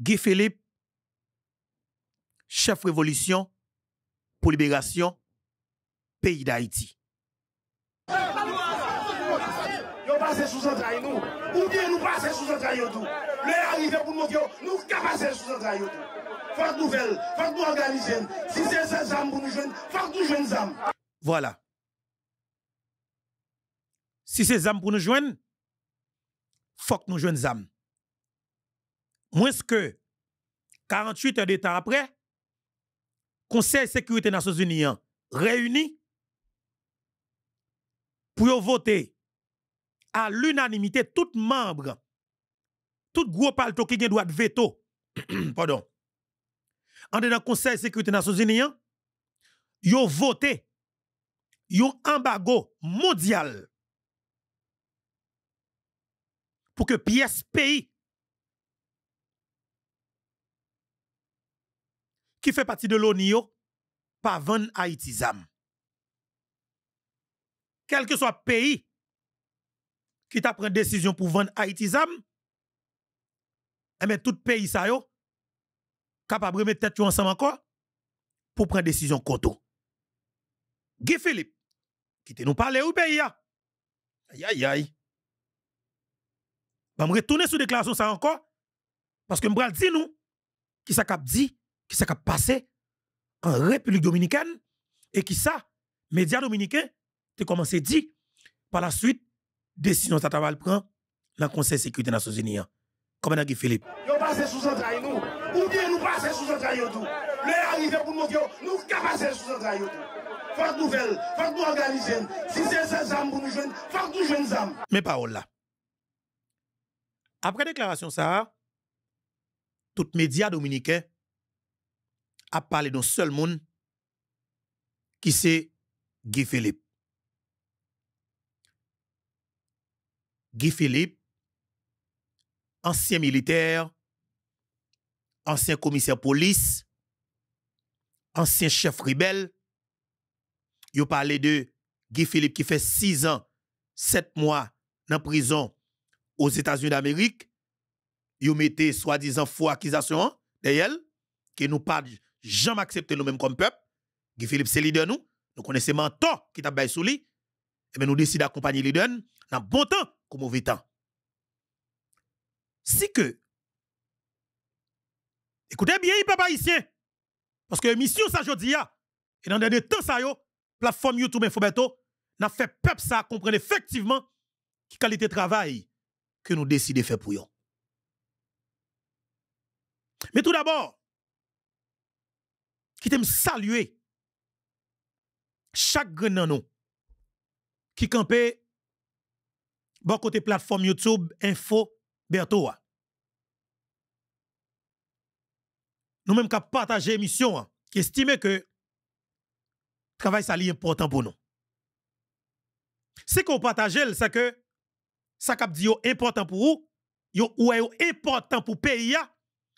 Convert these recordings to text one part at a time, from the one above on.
Guy Philippe, chef révolution pour libération pays d'Haïti. Nous passons sous un nous. Ou bien nous passons sous un tout. L'heure arrivé pour nous dire, nous passons sous un tout. Faites nouvelle, faites nous organiser. Si ces âmes pour nous jeunes, faites nous jeunes âmes. Voilà. Si ces âmes pour nous joindre, faut que nous jeunes âmes moins que 48 heures de temps après, Conseil de sécurité des Nations Unies hein, réuni pour voter à l'unanimité tout membre, tout gros palto qui a droit de veto, pardon, en dans Conseil de sécurité des Nations Unies, hein, ont voté un embargo mondial pour que pièce pays qui fait partie de l'ONU, pas vendre Haïti zam. Quel que soit le pays qui t'a pris décision pour vendre Haïti zam, tout eh tout pays ça yo, capable de mettre tête ensemble encore pour prendre décision contre. Guy Philippe, qui te nous parler au pays ya. Aïe aïe aïe. Je vais retourner sur déclaration ça encore, parce que je vais dire nous qui ça cap dit qui s'est passé en République dominicaine et qui ça, médias dominicains, te commencé à dire par la suite, décision ça prend dans le Conseil de sécurité des Nations Unies. Comme on a dit Philippe. Vous passez sous un nous, ou bien nous passer sous central tout. L'heure arrivé pour nous dire, nous sommes passer sous central tout. Faut nouvelle, faut nous organiser. Si c'est ces âmes pour nous jeunes, faut nous jeunes âmes. Mes paroles là. Après déclaration ça, tout médias dominicains, a parler d'un seul monde qui c'est Guy Philippe. Guy Philippe, ancien militaire, ancien commissaire police, ancien chef rebelle. a parlé de Guy Philippe qui fait six ans, sept mois dans prison aux États-Unis d'Amérique. Vous mettez soi-disant foi accusation derrière qui nous parle jamais accepter nous-mêmes comme peuple. Guy Philippe, c'est leader nous. Nous connaissons mentor qui t'a baissé sous lui. Et eh bien, nous décidons d'accompagner leader dans bon temps comme mauvais temps. Si que, écoutez bien, papa ici, hein. parce que mission ça jodi a, ah, et dans des temps ça yo, plateforme YouTube Infobeto, n'a fait peuple ça comprendre effectivement qui qualité de travail que nous décidons de faire pour eux. Mais tout d'abord, qui t'aime saluer chaque nous qui campait bon côté plateforme YouTube Info Bertoa. Nous même qu'à partager émission hein, qui estime que travail ça est important pour nous. Ce qu'on partage c'est que ça cap dit important pour vous, yo ou important pour pays et hein,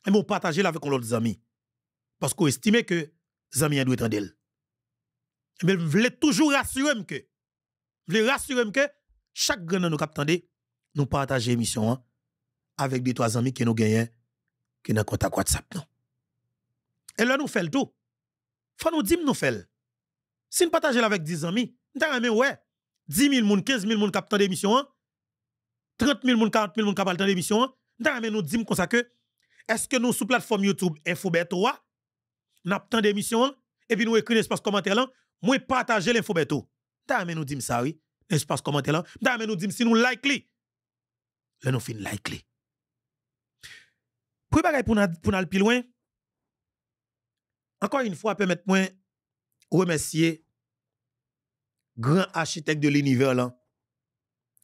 on partage avec l'autre amis parce qu'on estime que Zamien doit être d'elle. Mais je voulais toujours rassurer que, je voulais rassurer que chaque grand nous captandé, nous partageons l'émission hein, avec des trois amis qui nous gagnent, qui nous contact WhatsApp. Non. Et là, nous faisons tout. Faut nous dire, nous faisons. Si nous partageons avec 10 amis, nous avons ouais, 10 000 15 000 personnes captant l'émission, 30 000 personnes, 40 000 personnes captant l'émission, hein, nous disons nous dire comme ça que, est-ce que nous, sous plateforme YouTube InfoBet n'a pas d'émission, et puis nous écrit l'espace commentaire là, moi partager l'info bientôt. T'as nous dit ça, oui. L'espace commentaire là, t'as nous dit si nous like li. nous fin like Pour bagay pour pour aller plus loin, encore une fois, permettez-moi remercier grand architecte de l'univers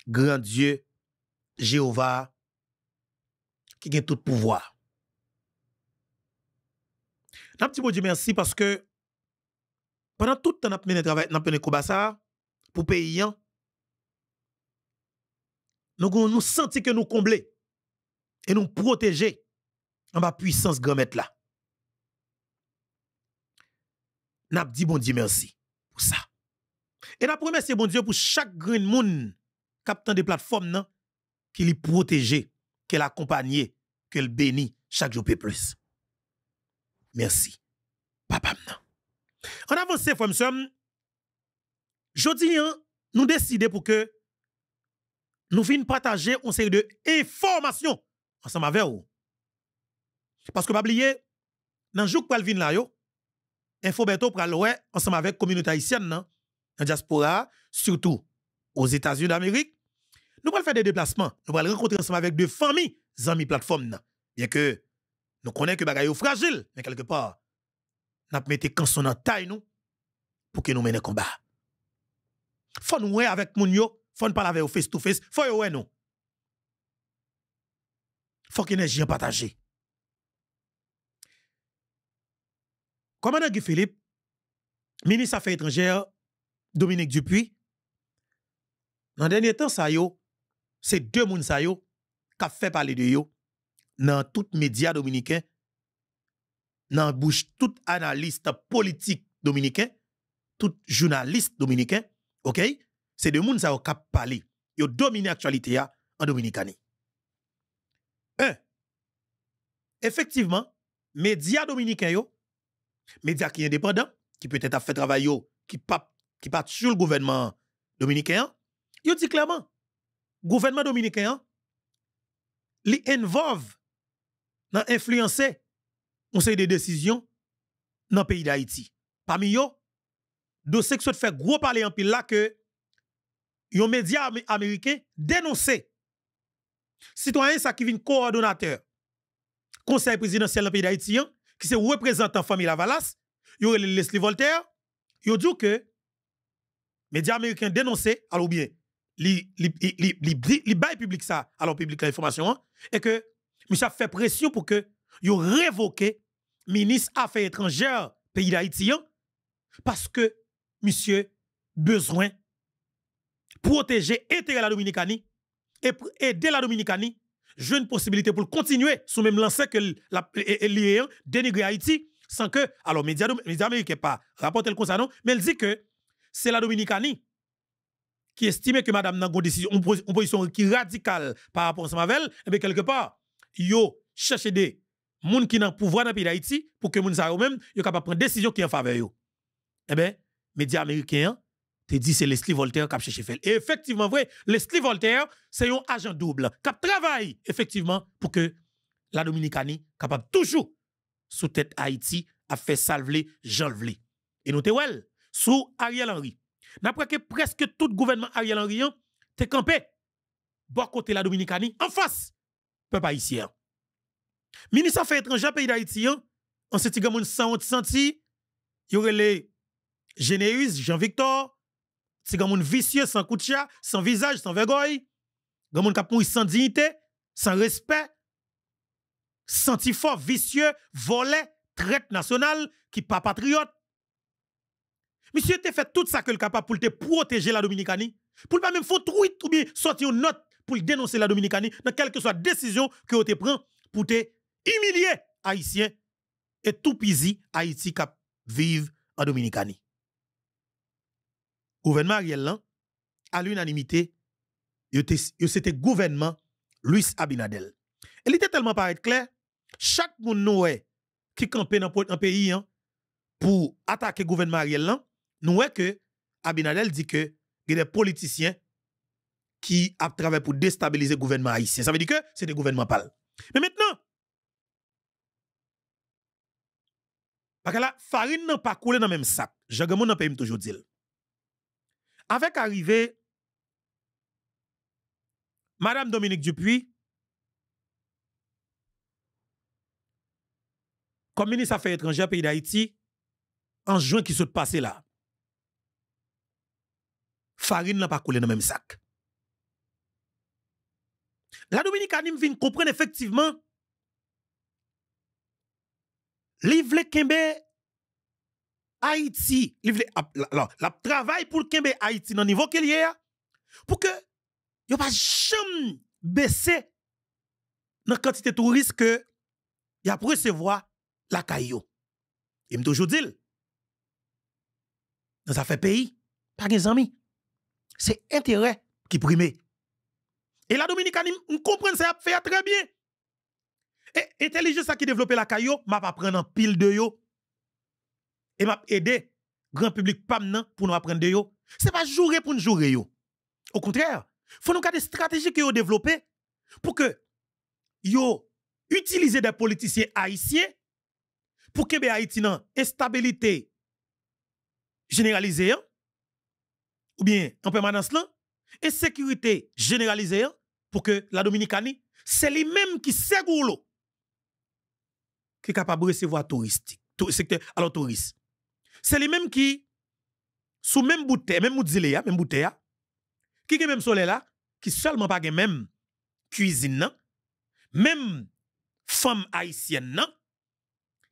grand Dieu, Jéhovah, qui a tout pouvoir. N'a petit Dieu merci parce que pendant tout le temps n'a mené travail n'a mené combat pour pays nous nous senti que nous combler et nous protéger en ma puissance grand maître là. N'a dit bon Dieu merci pour ça. Et n'a remercié bon Dieu pour chaque grand monde captain des plateformes non qui les protéger, qu'elle qui qu'elle bénit chaque jour plus. Merci. Papa non. En avance, frère Msum, jodi hein, nous décidons pour que nous venions partager une série de informations ensemble avec vous. Parce que pas oublier, dans le jour nous là yo, info bientôt pour aller ensemble avec la communauté haïtienne dans hein, la diaspora, surtout aux États-Unis d'Amérique. Nous allons faire des déplacements, nous allons rencontrer ensemble avec des familles, amis plateforme Bien que nous connaissons que sont fragile, mais quelque part, nous mettons quand son en taille pour que nous menions combat. Faut nous avec gens, yo, faut nous parler avec face to face, faut nous nous. Faut gens partagée. Commandant Guy Philippe, ministre Affaires étrangères, Dominique Dupuis, dans le dernier temps, c'est deux personnes qui ont fait parler de yo, dans tout média dominicain, dans bouche tout analyste politique dominicain, tout journaliste dominicain, OK C'est des gens qui ont cap parler. Yo domine actualité en Dominicanie. Un. Effectivement, média dominicain, yo, médias qui indépendant, qui peut-être fait travail qui pas qui sur le gouvernement dominicain, yo dit clairement, gouvernement dominicain li nan influencé on sait des décisions dans le pays d'Haïti. Parmi eux, dossier qui fait gros parler en pile là que les médias américains dénoncé citoyen citoyens qui vient coordonnateur conseil présidentiel dans le pays d'Haïti hein, qui se représentant famille Lavalas, le Leslie Voltaire, ont dit que médias américains dénoncé alors bien li li li, ça alors public l'information hein, et que monsieur a fait pression pour que yo le ministre affaires étrangères pays d'Haïti, hein? parce que monsieur besoin protéger intérêt la Dominicanie et aider la Dominicanie une possibilité pour continuer sous même lancer que la hein, dénigrer Haïti sans que alors les médias américains pas rapporté le concernant mais elle dit que c'est la Dominicanie qui estime que madame n'a une position qui radicale par rapport à et mais eh quelque part yo cherche des gens qui ont pouvoir dans le pays d'Haïti pour que les gens yo même yo capables de prendre des décisions qui en faveur yo. Eh bien, les médias américains te dit c'est Leslie Voltaire qui a cherché Et effectivement, vrai, Leslie Voltaire, c'est un agent double qui travaille effectivement pour que la Dominicanie capable toujours sous tête Haïti a fait salver Jean Et nous te well, sous Ariel Henry. N'après que presque tout gouvernement Ariel Henry hein, te campé bon côté la Dominicanie en face peuple haïtien. Ministre Affaires étrangères pays d'Haïti, hein, on se les sans sont senti, aurait le Généus, Jean-Victor, tigre gens vicieux, sans koutcha, sans visage, sans vergogne, gamoun qui sans dignité, sans respect, senti fort, vicieux, volé, traite nationale, qui pas patriote. Monsieur te fait tout ça que le capable pour te protéger la Dominicanie, pour pas même faire tweet ou bien sortir une note pour dénoncer la Dominicanie dans quelle que soit décision que vous te prend pour te humilier Haïtien et tout pisi Haïti qui vivre en Dominicanie. Gouvernement Ariel à l'unanimité, c'était gouvernement Luis Abinadel. Et il était tellement paraître clair, chaque monde noé qui campait dans un pays hein, pour attaquer le gouvernement Ariel nous voyons que Abinadel dit que il y a des politiciens qui a travaillé pour déstabiliser le gouvernement haïtien. Ça veut dire que c'est le gouvernement pâle. Mais maintenant, parce que la farine n'a pas coulé dans le même sac. ne n'a pas toujours Avec arrivé Madame Dominique Dupuis, comme ministre des Affaires étrangères pays d'Haïti, en juin qui se passé là, farine n'a pas coulé dans le même sac. La Dominique vient comprendre effectivement. Livre Kembe Haïti, livre ah, la, la, travail pour Kembe Haïti dans niveau qu'il y a pour que yo pas jamais baisser dans quantité de touristes que y a pour recevoir la caillou. Il me toujours dit dans un fait pays, pas des amis. C'est intérêt qui prime. Et la Dominicaine, on comprend ça fait très bien. Et intelligence qui développe la caillou, m'a pas prendre en pile de yo. Et m'a aider grand public pas pour nous apprendre de yo. C'est pas jouer pour nous jouer Au contraire, faut nous des stratégies que yo développer pour que yo utiliser des politiciens haïtiens pour que ben, Haïti nan instabilité généralisée hein, ou bien en permanence là et sécurité généralisée hein, pour que la Dominicanie, c'est lui-même qui l'eau qui est capable de recevoir touristique, secteur, alors touristes. C'est lui-même qui, sous même bouteille même bout hein, même bouteille, hein, qui est même soleil là, qui seulement pas même cuisine, nan, même femme haïtienne, nan,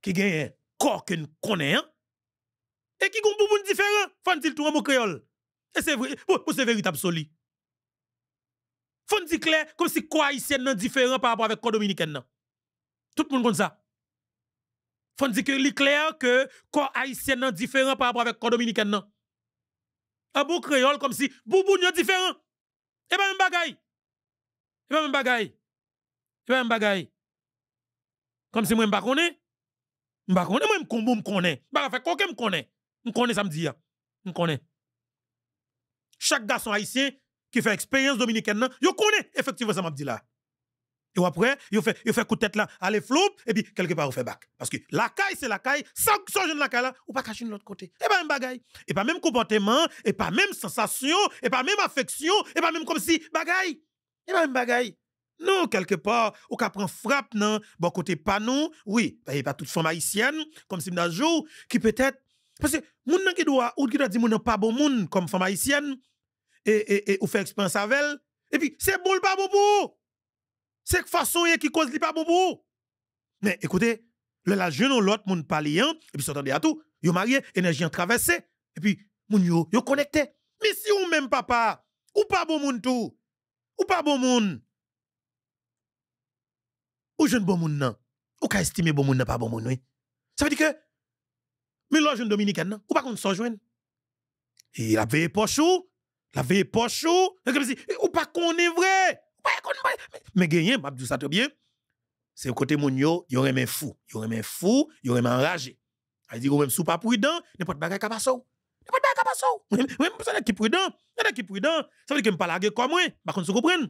qui gagne corps que nous et qui ont un différent, fan tout en créole. Et c'est vrai, pour oh, oh, c'est véritable soli. Faut dire clair, comme si quoi haïtienne non différent par rapport avec quoi dominicain, non. Tout le monde compte ça. Faut dire que li clair que quoi haïtien non différent par rapport avec quoi dominicain, non. Un bon créole comme si boubou yon différent. Et eh ben, même bagay Et eh ben, même bagay Et eh ben, même bagaille. Comme si moi m'pa connais. M'pa connais, moi m'kombo m'konnais. Bah fait quoi que m'konnais. M'konnais ça me dit. Hein. M'konnais. Chaque garçon haïtien qui fait expérience dominicaine, il connaît effectivement ça m'a dit là. Et après, il fait, il fait coup tête là, aller flou, et puis quelque part, il fait back, Parce que la caille, c'est la caille. Sans que jeune la caille là, ou pas cacher de l'autre côté. Et pas même bagaille. Et pas même comportement, et pas même sensation, et pas même affection, et pas même comme si bagaille. Et pas même bagaille. Non, quelque part, ou qu'à une frappe, non, bon côté pas oui, bah, pas toute femme haïtienne, comme si dans jour, qui peut-être parce que, moun nan ki doit, ou qui doit dire moun nan pas bon moun, comme femme haïtienne, et, et, et, ou fait expérience avec et puis, c'est bon le pas bon pou! C'est façon qui cause li pas bon Mais écoutez, le la jeune ou l'autre moun parle, hein, et puis s'entendez à tout, yo marié, énergie en traversé et puis, moun yo, yo connecté. Mais si ou même papa, ou pas bon moun tout, ou pas bon moun, ou jeune bon moun nan, ou ka estime bon moun nan pas bon moun, oui. Ça veut dire que, mais dominicain, jeune dominicaine, ou pas qu'on s'en joigne. Il a il ou, pas qu'on est vrai. Mais gagné, m'a dit ça très bien. C'est au côté mon yo, aurait un fou, Il yo un fou, aurait un enragé. Il dit même sous pas prudent, n'importe pas ça qui prudent, prudent, ça veut dire que pas comme moi, pas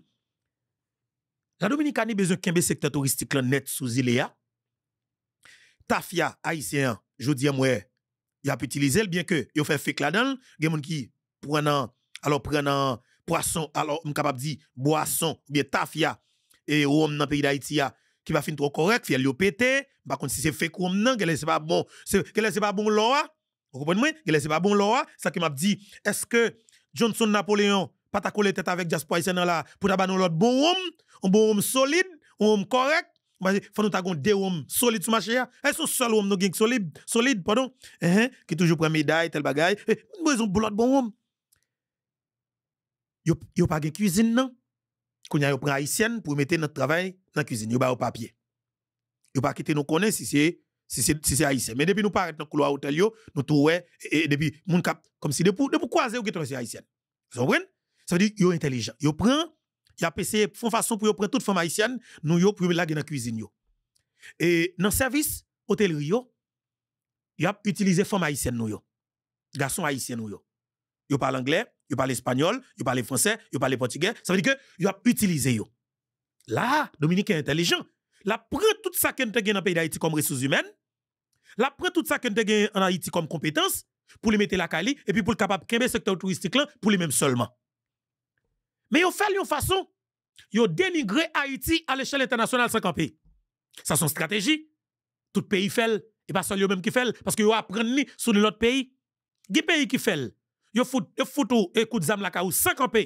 La besoin qu'un secteur touristique net sous Iléa. Tafia haïtien je dis à moi, il a utilisé le bien que il a fait fake là-dedans, il y a gens qui prennent alors prennent poisson, alors on capable dire boisson, bien tafia et homme dans le pays d'Haïti ah, qui va finir trop correct, fiel yo pété, par contre si c'est fake ou non, que c'est pas bon, c'est que c'est pas bon loi. Ah. Vous comprenez Que c'est pas bon loi, ah. ça qui m'a dit est-ce que Johnson Napoléon pas ta la tête avec Jasper Haïtien là pour ta un l'autre bon homme, un bon homme solide, un homme correct il faut nous avons deux hommes solides sur le marché. Hein. Elles sont seuls hommes qui solides, pardon, hein, hein, qui toujours prennent médaille, tel bagaille. Ils ont un bon homme. Ils n'ont pas de cuisine, non. Quand ils prennent haïtien pour mettre notre travail dans la cuisine, ils n'ont pas de papier. Ils n'ont pas quitté nos connaissances, si c'est si c'est si haïtien mais depuis nous paraît dans le couloir hôtel l'hôtel, nous trouvons, et, depuis mon cap comme si de pour de croiser ou qui haïtien vous comprenez ça veut dire yo intelligent yo prend y a essayé de façon pour prendre toute femme haïtienne, nous yo pour la dans la cuisine Et dans service hôtellerie yo, y a utilisé femme haïtienne nous yo. Garçon haïtien nous yo. parle anglais, yo parle espagnol, yo parle français, yo parle portugais, ça veut dire que yo a utilisé Là, Dominique est intelligent. La prend tout ça qu'on te dans le pays d'Haïti comme ressources humaines, la prend tout ça qu'on te en Haïti comme compétences pour les mettre la cali et puis pour le capable de secteur touristique là pour lui-même seulement. Mais ils ont fait une façon, ils ont Haïti à l'échelle internationale 50 pays. Ça, c'est stratégie. Tout pays fait, et pas seulement eux même qui fait, parce que qu'ils sous sur autres pays. Qui pays qui fait, ils foutent fout tout, écoute zam la caillou sans camper.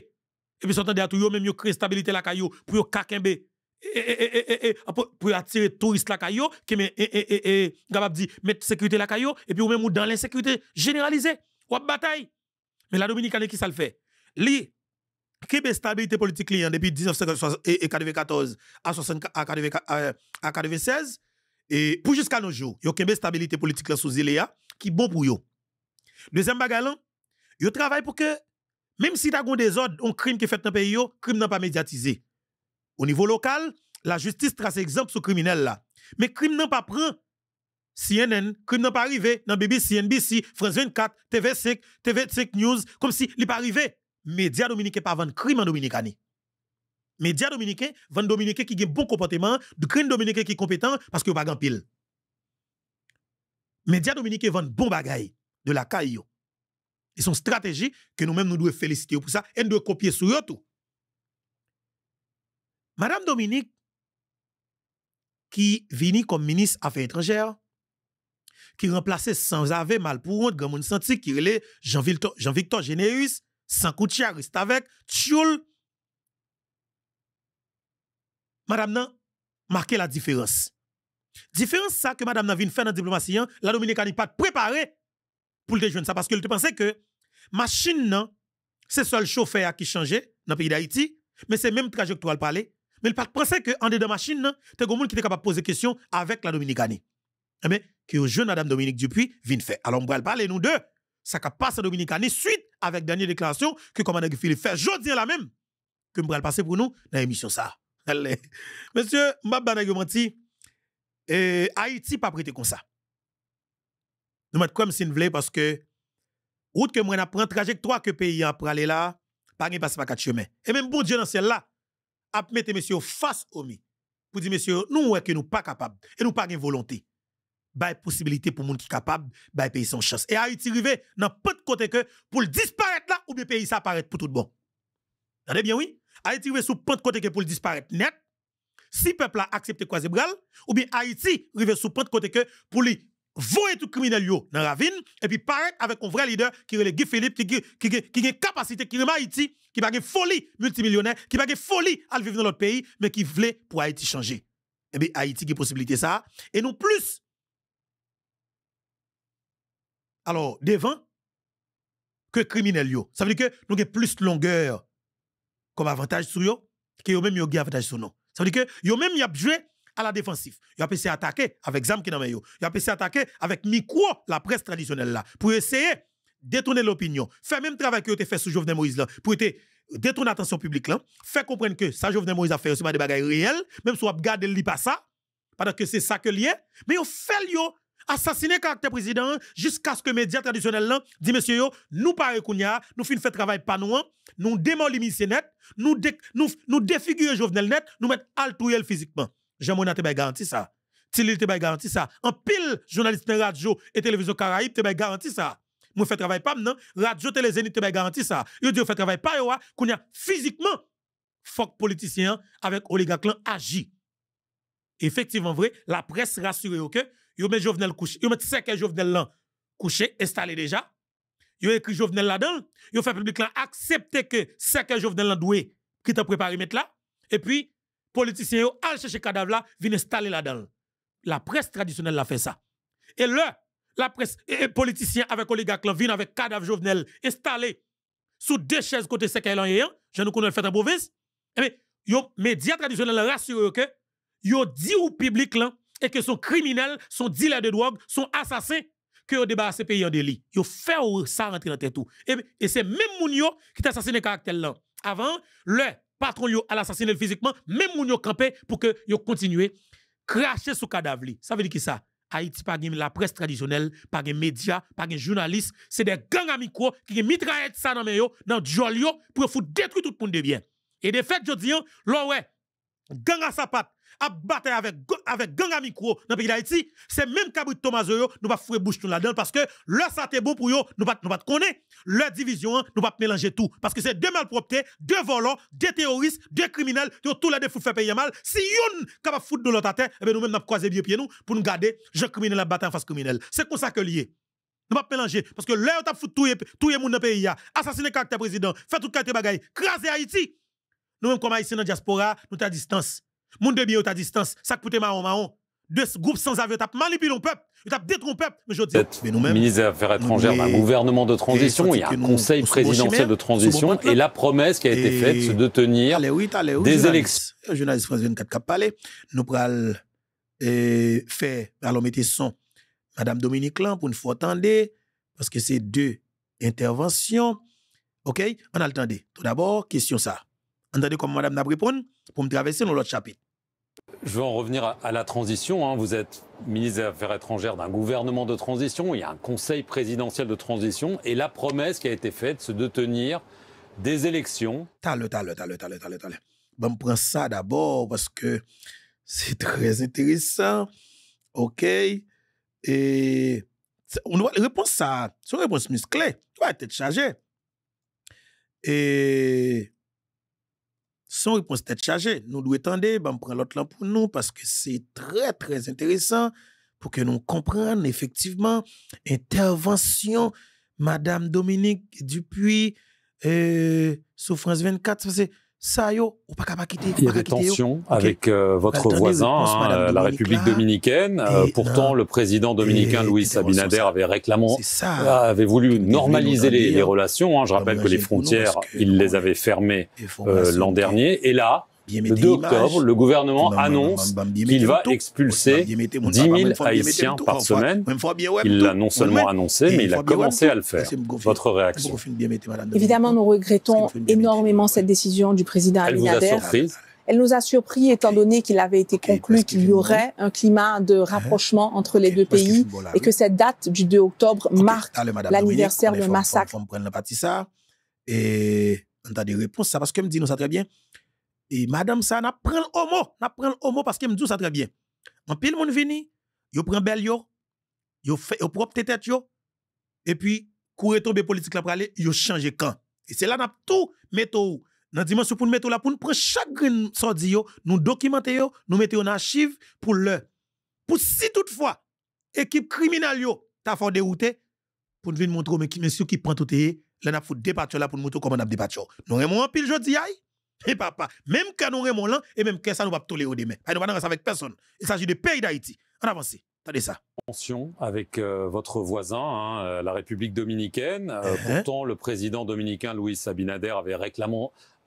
Et puis, ils sont à tout, même créé stabilité la caillou pour kakembe. Pour attirer touristes la caillou, qui est capable dit mettre sécurité la caillou, et puis ou même dans l'insécurité généralisée, ou bataille. Mais la Dominicaine, qui ça le fait? Li, qui est stabilité politique hein, depuis 1994 à 1996 euh, et pour jusqu'à nos jours, il y a stabilité politique sous Zilea qui est bon pour eux. Deuxième bagalan, ils travaillent pour que, même si vous des des ordres, un crime qui est fait dans le pays, le crime n'est pas médiatisé. Au niveau local, la justice trace exemple sur criminel là. Mais crime n'est pas prend CNN, crime n'est pas arrivé dans BBC, NBC, France 24, TV5, TV5 News, comme si il n'est pas arrivé médias dominicains pas vendre crime en dominicain. Médias dominicains vendent dominicains qui ont bon comportement, de crime Dominique qui est compétent parce que pas grand pile. Média dominicains vendent bon bagaille de la caillou. Ils sont stratégie que nous-mêmes nous devons féliciter pour ça et nous devons copier sur eux tout. Madame Dominique, qui vini comme ministre Affaires étrangères, qui remplaçait sans avait mal pour honte, grand qui est Jean-Victor Jean Généus, sans coup avec Tchoul. Madame Nan, marquez la différence. Différence ça que Madame Nan vient faire dans la diplomatie, hein. la Dominicaine n'est pas préparée pour le déjeuner. ça parce qu'elle te pensait que machine nan, c'est seul chauffeur qui changeait dans le pays d'Haïti, mais c'est même trajectoire le parler. Mais elle pas penser que en dedans machine nan, t'es qui était capable de poser question avec la Dominicaine. Mais eh que jeune Madame Dominique Dupuis vient faire. Alors on va parler nous deux ça qui passe en Dominicanie suite avec dernière déclaration que le commandant Philippe fait dis la même que me passer pour nous dans l'émission ça. Monsieur, je menti et Haïti pas prêté comme ça. Nous mettons comme si nous voulons parce que route que moi prend trajectoire que pays a pour là pas passe pas quatre chemins. Et même bon Dieu dans celle là a les monsieur face au mi pour dire monsieur nous ne que nous pas capables, et nous pas une volonté bah possibilité pour monde qui capable bah payer son chance et Haïti arrivé dans pas de côté que pour disparaître là ou bien pays ça apparaître pour tout bon Entendez bien oui Haïti arrivé sous pas de côté que pour disparaître net si peuple a accepté c'est ou bien Haïti arrivé sous pas de côté que pour lui voyer tout criminel yo la ravine et puis paraître avec un vrai leader qui est Guy Philippe qui qui qui une capacité qui est Haïti qui pas folie multimillionnaire qui pas folie à vivre dans notre pays mais qui voulait pour Haïti changer et eh bien Haïti qui possibilité ça et non plus alors devant que criminel Ça veut dire que nous avons plus de longueur comme avantage sur yo que nous même yo gain avantage sur nous. Ça veut dire que yo même y a joué à la défensive. Nous a pu attaquer avec zam qui dans yo. Yo a essayé attaquer avec micro la presse traditionnelle là pour essayer détourner l'opinion. Faire même travail que avons fait sous Jovenel Moïse pour détourner l'attention publique là, faire comprendre que ça Jovenel Moïse a fait aussi des bagages réels, même si on avons gardé pas ça pendant que c'est ça que lié, mais on fait yo assassiner caractère président jusqu'à ce que médias traditionnels disent, monsieur, nous parlons nous faisons le travail pas nous, hein. nous démolissons net, nous, nous, nous défigurons Jovenel net, nous mettons altruel physiquement. te on garantir ça. Tilil te garantir ça. En pile, journaliste radio et télévision Caraïbe te garantir ça. Nous fait travail pas non, radio télé Zénith te garantir ça. Yo dit fait travail pas yo qu'on hein. physiquement fuck politicien avec oligarque agit. Effectivement vrai, la presse rassure ok Yo met Jovenel couché. Yo met Jovenel là couché, installé déjà. Yo écrit Jovenel là-dedans. Yo fait public là accepter que sec Jovenel là doué qui t'a préparé mettre là. Et puis, politiciens yo al chercher cadavre là, viennent installer là-dedans. La presse traditionnelle l'a fait ça. Et là, la presse et, politiciens avec oligarque là viennent avec cadavre Jovenel installé sous deux chaises côté sec Je ne connais le fait en province. Et eh bien, les médias traditionnels rassurent que yo dit au public là et que son criminel, sont dealer de drogue, sont assassins, que ont débarrassé pays en délit. Ils ont fait ça rentrer dans tête tout. Et, et c'est même Mounio qui t'assassine assassiné caractère là. Avant, le patron yo a physiquement, même Mounio campé pour que yo continue cracher sous cadavre Ça veut dire qui ça? Haïti pas la presse traditionnelle, pas les médias, pas les journalistes, c'est des gangs amicaux qui mitraillent ça dans yo, dans jolio pour foutre détruire tout le monde de bien. Et de fait, je dis, hein, ouais, gang à sa patte, a battre avec, avec gang à micro dans le pays d'Haïti, c'est même Cabrit Thomas nous pas fouer bouche tout là-dedans parce que le ça bon pour yo nous ne nous pas connaître. Leur division, nous pas mélanger tout parce que c'est deux malpropreté deux volants, deux terroristes, deux criminels yo tout là les deux faire payer mal. Si yon capable foutre de l'autre terre, eh ben nous même n'a croiser bien pied nous pour nous garder je criminel à battre en face criminel. C'est comme ça que lié. Nous pas mélanger parce que là on foutu tout tout monde dans pays assassiner caractère président, faire tout caractère bagaille, craser Haïti. Nous même comme Haïtien dans diaspora, nous à distance. Moun de bien à distance, ça coûte maon maon. Deux groupes sans avion, t'as manipulé le peuple, t'as détruit le peuple. Mais je dis, mais nous-mêmes. Ministre des Affaires étrangères, d'un gouvernement de transition, il y a un conseil présidentiel de transition et la promesse qui a été faite de tenir des élections. Euh, journaliste France 24 qui a parlé, nous prenons euh, faire, alors mettez son, Madame Dominique Lan pour une fois attendre, parce que c'est deux interventions. OK? On attendait. Tout d'abord, question ça. Entendez comment Madame Nab pour me traverser dans l'autre chapitre. Je veux en revenir à la transition. Hein. Vous êtes ministre des Affaires étrangères d'un gouvernement de transition. Il y a un conseil présidentiel de transition. Et la promesse qui a été faite, c'est de tenir des élections. Talent, talent, talent, talent, talent, talent. Ben, prends ça d'abord parce que c'est très intéressant. OK? Et on doit répondre ça. C'est une réponse musclée. Tu vas être chargé. Et son réponse tête chargée. Nous devons attendre, ben, prendre l'autre là pour nous, parce que c'est très, très intéressant pour que nous comprenions effectivement intervention Madame Dominique Dupuis euh, sur France 24. Il y a des tensions avec euh, votre voisin, euh, la République dominicaine. Euh, pourtant, le président dominicain Luis Louis abinader avait réclamé, avait voulu normaliser les, relations. Hein. Je bah, rappelle que les frontières, il les avait fermées l'an dernier. Et là, le 2 octobre, le gouvernement annonce qu'il va expulser 10 000 Haïtiens par semaine. Il l'a non seulement annoncé, eh, mais il a commencé à le faire. Votre réaction Évidemment, nous regrettons énormément cette décision du président Elle vous a elle nous a surpris étant donné qu'il avait été conclu qu'il y aurait un climat de hein rapprochement entre les deux pays et que cette date du 2 octobre marque l'anniversaire du massacre. Et on a des réponses, ça, parce que me dit, nous ça très bien, et madame ça n'a prend homo, n'a prend homo parce qu'elle me dit ça très bien. En pile monde vini, yo prend bel yo, yo fait yo propre tête yo et puis courir tomber politique la praler, yo changer camp. Et c'est là n'a tout metto dans dimension pour mettre là pour nous prendre chaque grain sorti yo, nous documenter yo, nous mettre en archive pour le pour si toutefois équipe criminelle yo t'a fait dérouter pour venir montrer mais monsieur qui prend tout eh, là n'a faut départ là pour nous montrer comment n'a départ Nous remon pile jodi aïe et papa. Même quand nous remons et même que ça nous va tolérer demain. Nous ne pas avec personne. Il s'agit du pays d'Haïti. En avance. Attendez ça. Tension avec euh, votre voisin, hein, euh, la République dominicaine. Euh, uh-huh. Pourtant, le président dominicain Louis Abinader avait réclamé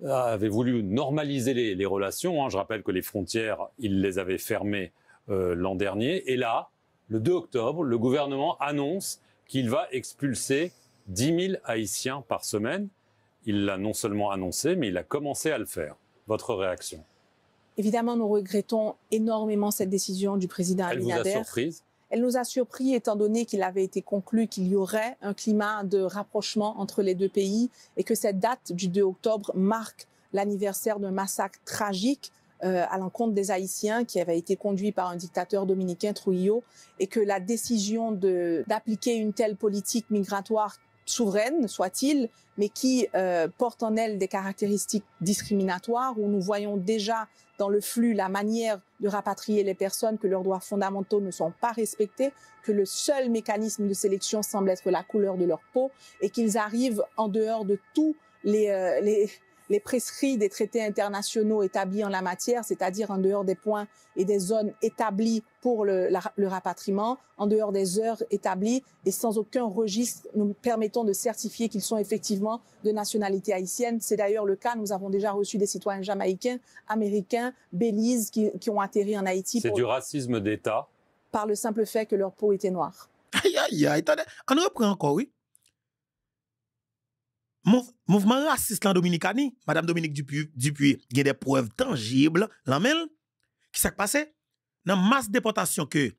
avait voulu normaliser les, relations. Hein. Je rappelle que les frontières, il les avait fermées l'an dernier. Et là, le 2 octobre, le gouvernement annonce qu'il va expulser 10 000 Haïtiens par semaine. Il l'a non seulement annoncé, mais il a commencé à le faire. Votre réaction Évidemment, nous regrettons énormément cette décision du président Elle Elle vous a surprise Elle nous a surpris étant donné qu'il avait été conclu qu'il y aurait un climat de rapprochement entre les deux pays et que cette date du 2 octobre marque l'anniversaire d'un massacre tragique euh, à l'encontre des Haïtiens qui avait été conduit par un dictateur dominicain, Trujillo, et que la décision d'appliquer une telle politique migratoire souveraine soit-il, mais qui euh, porte en elle des caractéristiques discriminatoires, où nous voyons déjà dans le flux la manière de rapatrier les personnes, que leurs droits fondamentaux ne sont pas respectés, que le seul mécanisme de sélection semble être la couleur de leur peau, et qu'ils arrivent en dehors de tous les euh, les prescrits des traités internationaux établis en la matière, c'est-à-dire en dehors des points et des zones établies pour le, rapatriement, en dehors des heures établies et sans aucun registre nous permettant de certifier qu'ils sont effectivement de nationalité haïtienne. C'est d'ailleurs le cas, nous avons déjà reçu des citoyens jamaïcains, américains, belize qui, ont atterri en Haïti. C'est du racisme d'État Par le simple fait que leur peau était noire. Aïe, aïe, aïe, attendez, on reprend encore, oui mouvement raciste en Dominicani, Madame Dominique Dupuis il y a des preuves tangibles, l'amel, qui s'est passé dans la masse déportation que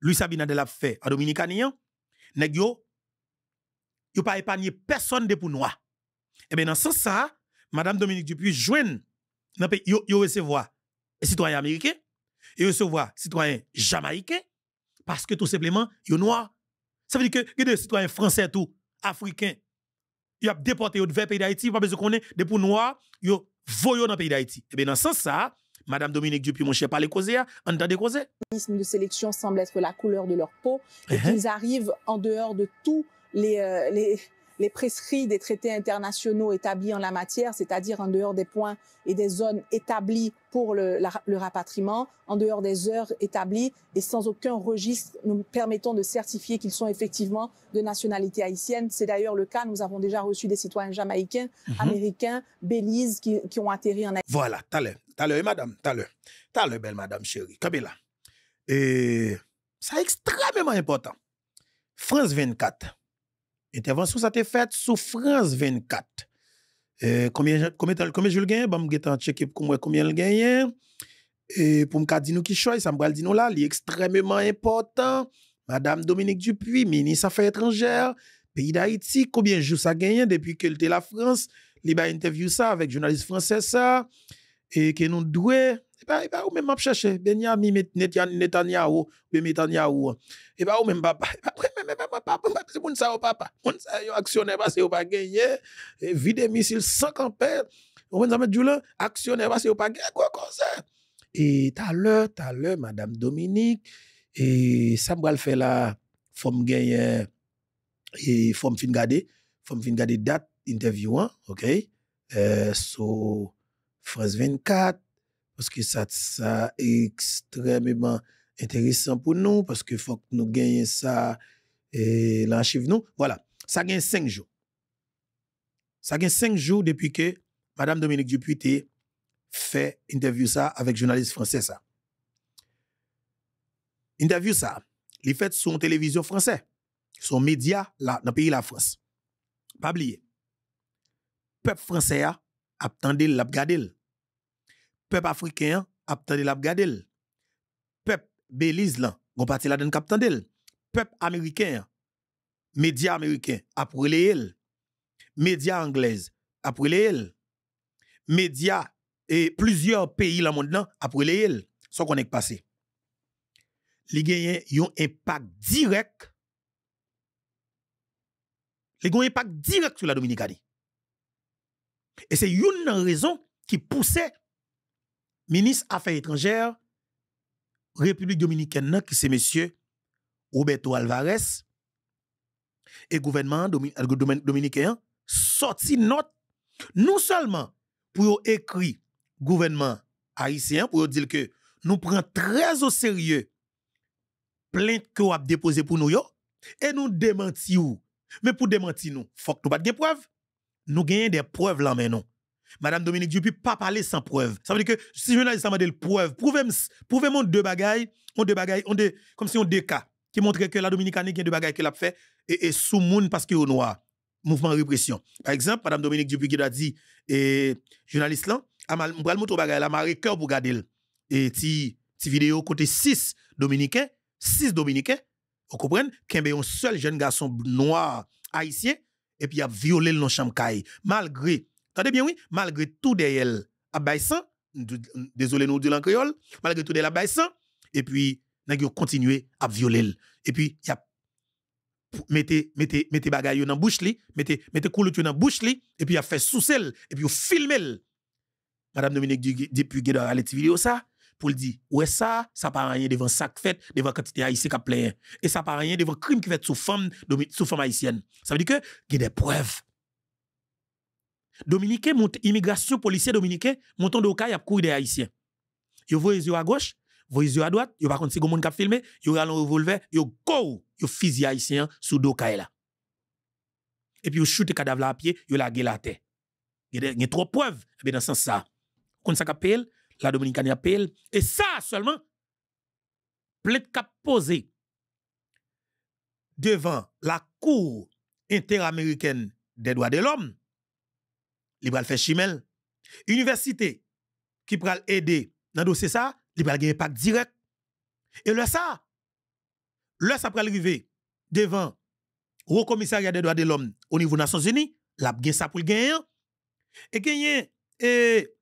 Louis Abinadel a fait en Dominicani, il hein, yo pas épargné personne de pour noir. Et eh bien dans ce sens ça, Madame Dominique Dupuis joine dans pays yo, américains recevoir citoyen américain, et recevoir citoyen jamaïcain parce que tout simplement yo noir. Ça veut dire que y a des citoyens français tout, africains il a déporté au le pays d'Haïti, pas besoin qu'on ait des pour noirs, il a dans pays d'Haïti. Et eh bien, dans ce sens, ça, Madame Dominique Dupuis, mon cher, parle causé, hein. entendez Le Les de sélection semble être la couleur de leur peau, et uh-huh. qu'ils arrivent en dehors de tous les, euh, les les prescrits des traités internationaux établis en la matière, c'est-à-dire en dehors des points et des zones établies pour le, rapatriement, en dehors des heures établies et sans aucun registre nous permettons de certifier qu'ils sont effectivement de nationalité haïtienne. C'est d'ailleurs le cas, nous avons déjà reçu des citoyens jamaïcains, mhm. américains, belize qui, ont atterri en Haïti. Voilà, talent talent, madame, t'as talent, belle madame chérie, Kabila. Et ça extrêmement important. France 24 Intervention ça t'est faite sous France 24. Euh, combien combien je le gagne bon me checker combien combien le gagne euh, pour me dire nous qui choisit, ça me dire nous là, il est extrêmement important. Madame Dominique Dupuis, ministre Affaires étrangères, pays d'Haïti, combien de jours ça gagne depuis que la France, il a interview ça avec journaliste français et que nous devons et pas, et pas, ou même m'a cherché, Benjamin Netanyahu, Netanyahu, et pas, ou même papa, et même papa c'est pour ça, ou papa, on ça, yon actionnaire, parce qu'on pas gagné, vide missile 5 ampères, on va mettre du là, actionnaire, parce qu'on pas gagné, quoi, qu'on ça. Et tout à l'heure, tout à l'heure, madame Dominique, et ça me fait là, faut me gagner, et faut me fin garder, faut me fin garder date interviewant, ok? Euh, so, France 24, parce que ça, ça est extrêmement intéressant pour nous, parce que faut que nous gagnions ça et l'archive nous. Voilà, ça gagne 5 jours. Ça gagne 5 jours depuis que Madame Dominique Dupuis fait interview ça avec journaliste français ça. Interview ça, il fait sur télévision français, son média là dans le pays de la France. Pas oublier. Peuple français hein, ap tande l ap gade l. peuple Afriken ap tande l ap gade l. Pep Belize gon pati la den kap tande l. Pep américain Média américain ap l. Media anglaise ap l. Media et plusieurs pays la monde nan ap ont l. So konek Les Li yon impact direct, li impact direct la Dominikani. Et c'est une raison qui poussait ministre Affaires étrangères République dominicaine, qui c'est M. Roberto Alvarez et gouvernement euh, dominicain sorti note non seulement pour écrire gouvernement haïtien pour dire que nous prenons très au sérieux plainte que vous avez déposée pour nous et nous démentir. Mais pour démentir nous, faut que nous pas de preuves nous gagnons des preuves là maintenant. Madame Dominique Dupuis pas parler sans preuve. Ça veut dire que si journaliste ça m'a de preuve, prouvez-moi deux bagailles, on deux on comme si on deux cas qui montrent que la Dominicaine a deux bagailles qu'elle a fait et, et sous monde parce que est noir. Mouvement répression. Par exemple, Madame Dominique Dupuis qui a dit, et, journaliste là, elle a moutou bagaille, la cœur pour garder Et ti, vidéo côté 6 Dominicains, 6 Dominicains, vous comprenez, ben, un seul jeune garçon noir haïtien, et puis a violé le nom Malgré, attendez bien oui, malgré tout de désolé nous de malgré tout d'elle elle et puis n'a continué à violer et puis y a mettez mettez mettez bagaille dans bouche li, mettez mettez coulotte dans bouche et puis y a fait sous et puis filmé. Madame Dominique depuis cette vidéo ça pour le ouais, ça, ça pas rien devant sac fait, devant quantité haïtienne qui a plein. Et ça pas rien devant crime qui fait sous femme, sous femme haïtienne. Ça veut dire que, il y a des preuves. monte immigration policière Dominique, montant de cas, il y a couru des haïtiens. Ils voient les yeux à gauche, voient les yeux à droite, ils pas contre si quelqu'un qui a filmé, ils ont un revolver, ils go, les fusil haïtien sous deux cas Et puis ils shoote le cadavre à pied, ils la gueule à terre. Il y a trop preuves eh dans ce sens ça. Quand ça s'appelle, la dominique appelle. Et ça seulement, plaide cap posé devant la Cour interaméricaine des droits de l'homme, Libéral va chimel. Université qui pral aider dans le dossier ça, il va pas direct. Et le ça, le ça va arriver devant le Commissariat des droits de l'homme au niveau des Nations Unies, La gagner ça pour le gagner. Et gagner, et eh,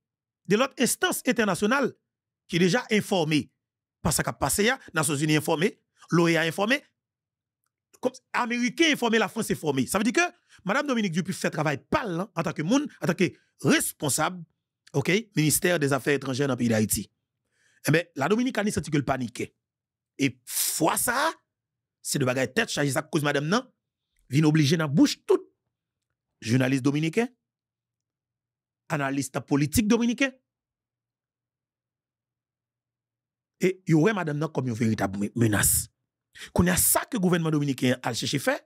de l'autre instance internationale qui est déjà informée parce que passé. Hein, les Nations Unies informées, l'OEA informé, comme américain informé la France est formée. Ça veut dire que Mme Dominique Dupuis fait travail pâle hein, en tant que monde, en tant que responsable, OK, ministère des Affaires étrangères dans le pays d'Haïti. Eh bien, la Dominicanie sentit que le paniquait. Et fois ça, c'est de bagaille tête chargée ça cause madame non, vient obliger dans bouche tout journaliste dominicain, analyste politique dominicain. Et il y aurait madame comme une véritable menace. Qu'on a ça que le gouvernement dominicain a cherché faire.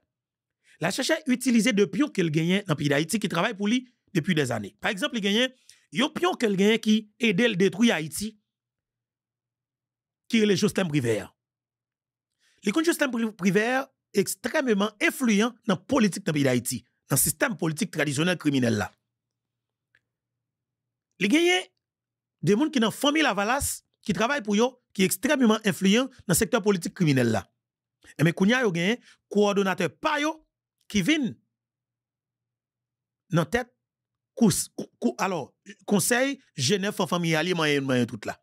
La cherché utiliser de pion qu'elle gagnait dans le pays d'Haïti qui travaille pour lui depuis des années. Par exemple, il gagnait un pion qu'elle gagnait qui aidait le détruire Haïti, qui est le Justin Privert. Le Justin est extrêmement influent dans la politique dans le pays d'Haïti, dans le système politique traditionnel criminel là. Les y des gens qui dans famille Lavalas, qui travaillent pour eux, qui sont extrêmement influents dans le secteur politique criminel là. Et mais il y a un coordonnateur payo qui vient dans tête alors conseil Genève famille ali tout là.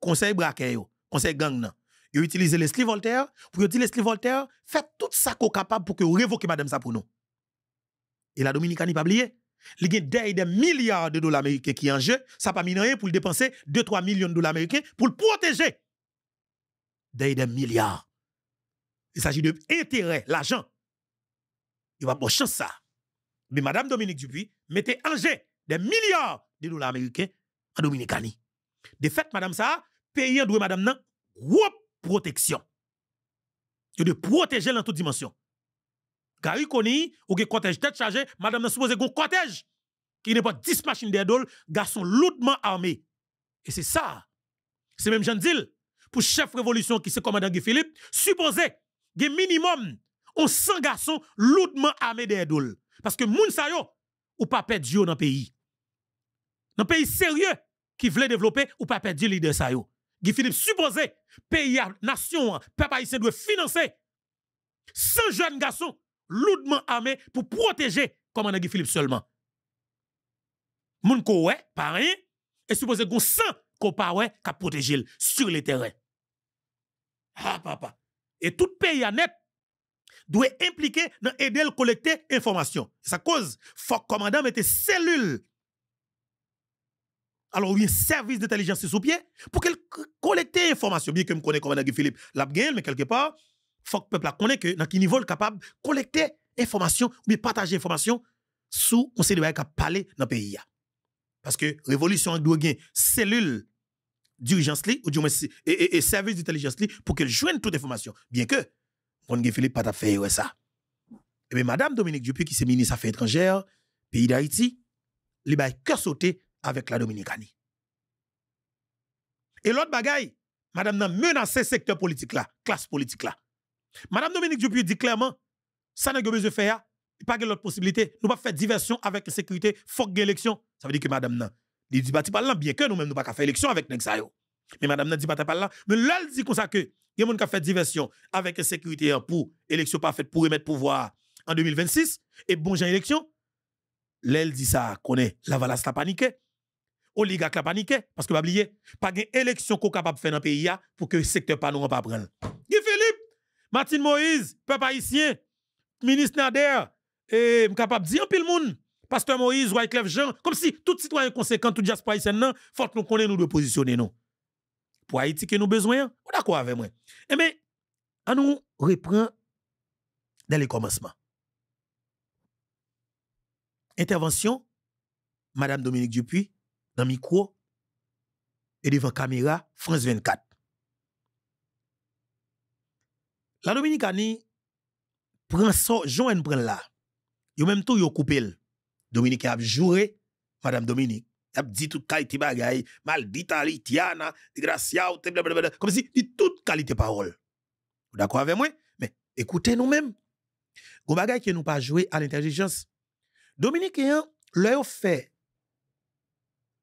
Conseil braqué, conseil gang nan. utilise les sli Voltaire pour dire sli Voltaire fait tout ça qu'on capable pour que vous madame ça pour nous. Et la Dominicaine pas obligée. Il y a des milliards de dollars américains qui en jeu. Ça pas mis rien pour dépenser 2-3 millions de dollars américains pour le protéger. Des, milliards. Il s'agit de intérêt, l'argent. Il va bon ça. Mais Madame Dominique Dupuis mettait en jeu des milliards de dollars américains en Dominicanie. De fait, Madame ça, payant doit Madame nan, gros protection. Il de protéger dans toute dimension. Gary Koni, ou gen cortège tête chargée, madame supposé qu'un cortège qui n'est pas 10 machines d'airdol, garçon lourdement armé. Et c'est ça. C'est même jean dis pour chef révolution qui se commandant Guy Philippe, supposé que minimum on 100 garçons lourdement armés d'airdol. Parce que moun sa ne ou pas perdre Dieu dans pays. Dans pays sérieux qui voulait développer, ou pas perdre leader sa yo. Guy Philippe supposé, pays, nation, peuple haïtien doit financer 100 jeunes garçons lourdement armé pour protéger commandant Guy Philippe seulement. Moun ko wè, pas et supposé qu'on sans qu'on pas protéger sur le terrain. Ah papa. Et tout pays à net doit impliquer dans aider à collecter information. Ça cause faut commandant mette cellule alors, il y a un service d'intelligence sous pied pour qu'elle collecte information. Bien que je connais commandant Guy Philippe l'a mais quelque part, faut que le peuple connaisse que dans quel niveau capable de collecter information ou bien partager information sous le conseil de qui parler dans le pays. Parce que révolution doit une cellule dirigeance ou du moins et, et, et service d'intelligence pour qu'elle joigne les informations. Bien que, on Philippe pas fait ça. Et eh bien, Madame Dominique Dupuy, qui est ministre des Affaires étrangères, pays d'Haïti, li a cœur sauter avec la Dominicanie. Et l'autre bagaille, Madame a menacé secteur politique là, classe politique là. Madame Dominique Dupuy dit clairement, ça n'a pas besoin de faire, il n'y a pas d'autre possibilité. Nous ne pas faire diversion avec la sécurité, faut que élection Ça veut dire que madame, nan, il dit, bah, pas là, bien que nous-mêmes, nous pas faire élection avec Nexayo. Mais madame, nan, dit, pas bah, là. Mais là, elle dit comme ça que, il y a qui fait diversion avec la sécurité pour élection parfaite, pour remettre pouvoir en 2026, et bon, j'ai élection. Là, elle dit ça, qu'on connaît, la valasse la panique oligarque la paniquée, parce que pas oublier pas une élection qu'on capable faire dans le pays pour que le secteur pas nous pas prendre Guy Philippe Martin Moïse, peuple haïtien, ministre Nader, et capable de dire un le monde. Pasteur Moïse, Wyclef Jean, comme si tout citoyen conséquent, tout diaspora haïtien, faut que nous connaissions nous de positionner nous. Pour Haïti que nous besoin, ou d'accord avec moi. Eh bien, à nous reprend dans les commencements. Intervention, Madame Dominique Dupuis, dans le micro, et devant caméra, France 24. La Dominicani prend ça, Joanne prend là. Yo même tout yo coupé. Dominique a joué, Madame Dominique. a dit toute qualité bagaille, maldita litiana, gracia, blablabla. Comme si, dit toute qualité parole. Vous d'accord avec moi? Mais écoutez nous-mêmes. Gon bagay qui nous pas joué à l'intelligence. Dominique, a fait,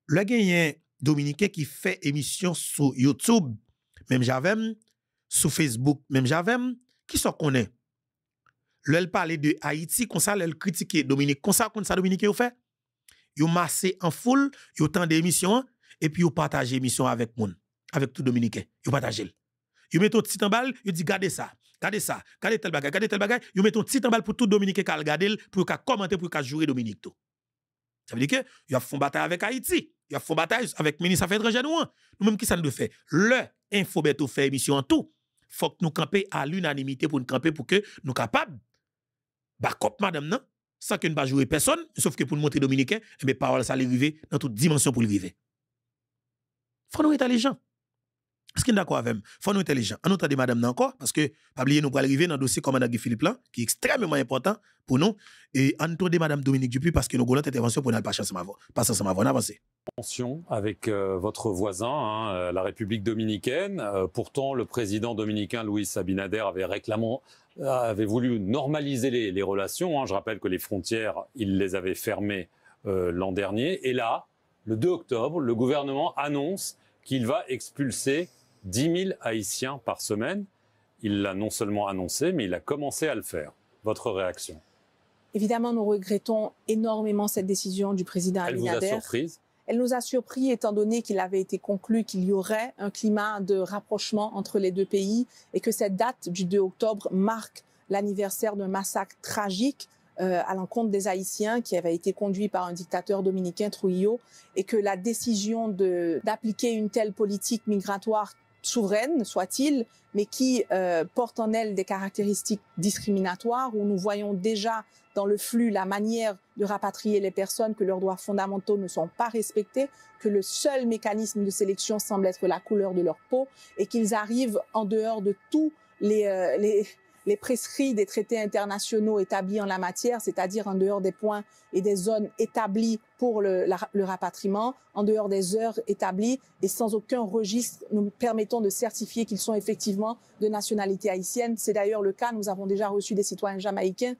le gagnant Dominique qui fait émission sur YouTube, même j'avais sous Facebook, même j'avais, hmm, qui s'en connaît. elle parlait de Haïti, comme ça, elle critiquait Dominique, comme ça, comme ça, Dominique, vous fait. Vous massait en foule, vous des émission, et puis vous partagez émission avec monde avec tout Dominique. Vous partagez. Vous mettez un petit en balle, vous dit gardez ça, gardez ça, gardez tel bagage, gardez tel bagage. Vous mettez un petit en balle pour tout Dominique qui a regardé, pour qu'il commenter, pour qu'il jouer Dominique. Tout. Ça veut dire que vous avez fait une bataille avec Haïti, vous a fait une bataille avec le ministre un Affaires hein. Nous-mêmes, qui ça nous fait? Le info fait émission en tout faut que nous camper à l'unanimité pour nous camper pour que nous capables bah cop madame non sans que nous pas jouer personne sauf que pour nous montrer dominicain mais eh ben, parole ça les river dans toute dimension pour le il faut nous être les gens est-ce qu'il est d'accord avec moi? Faut nous intelligent. On entend madame là encore, parce que, pas oublier, nous allons arriver dans le dossier commandant Guy Philippe là, qui est extrêmement important pour nous. Et on entend madame Dominique Dupuis, parce que nous avons intervention pour nous passer ma avant. Pas ensemble avant, on avance. Tension avec euh, votre voisin, hein, euh, la République dominicaine. Euh, pourtant, le président dominicain Louis Abinader avait réclamé, avait voulu normaliser les, les relations. Hein. Je rappelle que les frontières, il les avait fermées l'an dernier. Et là, le 2 octobre, le gouvernement annonce qu'il va expulser 10 000 Haïtiens par semaine. Il l'a non seulement annoncé, mais il a commencé à le faire. Votre réaction Évidemment, nous regrettons énormément cette décision du président Elle vous a surprise Elle nous a surpris étant donné qu'il avait été conclu qu'il y aurait un climat de rapprochement entre les deux pays et que cette date du 2 octobre marque l'anniversaire d'un massacre tragique euh, à l'encontre des Haïtiens qui avait été conduit par un dictateur dominicain, Trujillo, et que la décision d'appliquer une telle politique migratoire souveraine soit-il, mais qui euh, porte en elle des caractéristiques discriminatoires, où nous voyons déjà dans le flux la manière de rapatrier les personnes, que leurs droits fondamentaux ne sont pas respectés, que le seul mécanisme de sélection semble être la couleur de leur peau, et qu'ils arrivent en dehors de tous les, euh, les prescrits des traités internationaux établis en la matière, c'est-à-dire en dehors des points et des zones établies pour le, le, rapatriement, en dehors des heures établies et sans aucun registre nous permettant de certifier qu'ils sont effectivement de nationalité haïtienne. C'est d'ailleurs le cas, nous avons déjà reçu des citoyens jamaïcains